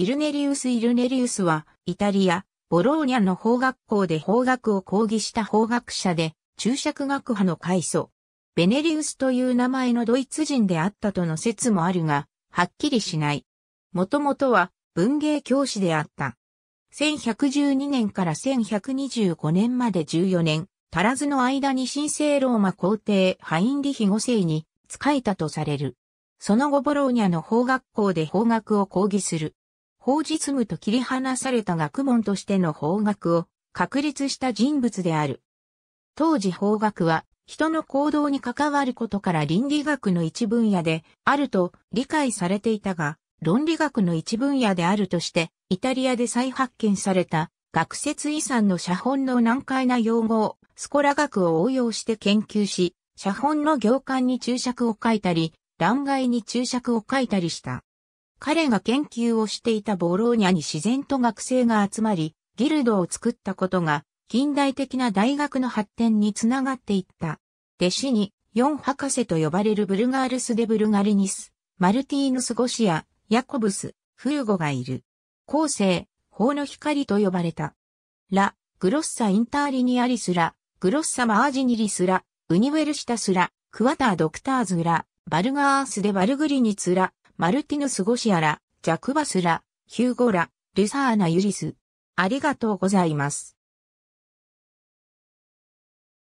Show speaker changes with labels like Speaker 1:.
Speaker 1: イルネリウス・イルネリウ
Speaker 2: スは、イタリア、ボローニャの法学校で法学を講義した法学者で、注釈学派の開祖。ベネリウスという名前のドイツ人であったとの説もあるが、はっきりしない。もともとは文芸教師であった。1112年から1125年まで14年、足らずの間に神聖ローマ皇帝ハインリヒ5世に仕えたとされる。その後ボローニャの法学校で法学を講義する。法実務と切り離された学問としての法学を確立した人物である。当時法学は人の行動に関わることから倫理学の一分野であると理解されていたが、論理学の一分野であるとして、イタリアで再発見された学説遺産の写本の難解な用語をスコラ学を応用して研究し、写本の行間に注釈を書いたり、欄外に注釈を書いたりした。彼が研究をしていたボローニャに自然と学生が集まり、ギルドを作ったことが、近代的な大学の発展につながっていった。弟子に、四博士と呼ばれるブルガールス・デ・ブルガリニス、マルティーヌス・ゴシア、ヤコブス、フーゴがいる。後世、法の光と呼ばれた。ラ、グロッサ・インターリニアリスラ、グロッサ・マージニリスラ、ウニウェルシタスラ、クワター・ドクターズラ、バルガース・デ・バルグリニツラ、マルティヌス・ゴシアラ、ジャクバスラ、ヒューゴラ、ルサーナ・
Speaker 1: ユリス。ありがとうございます。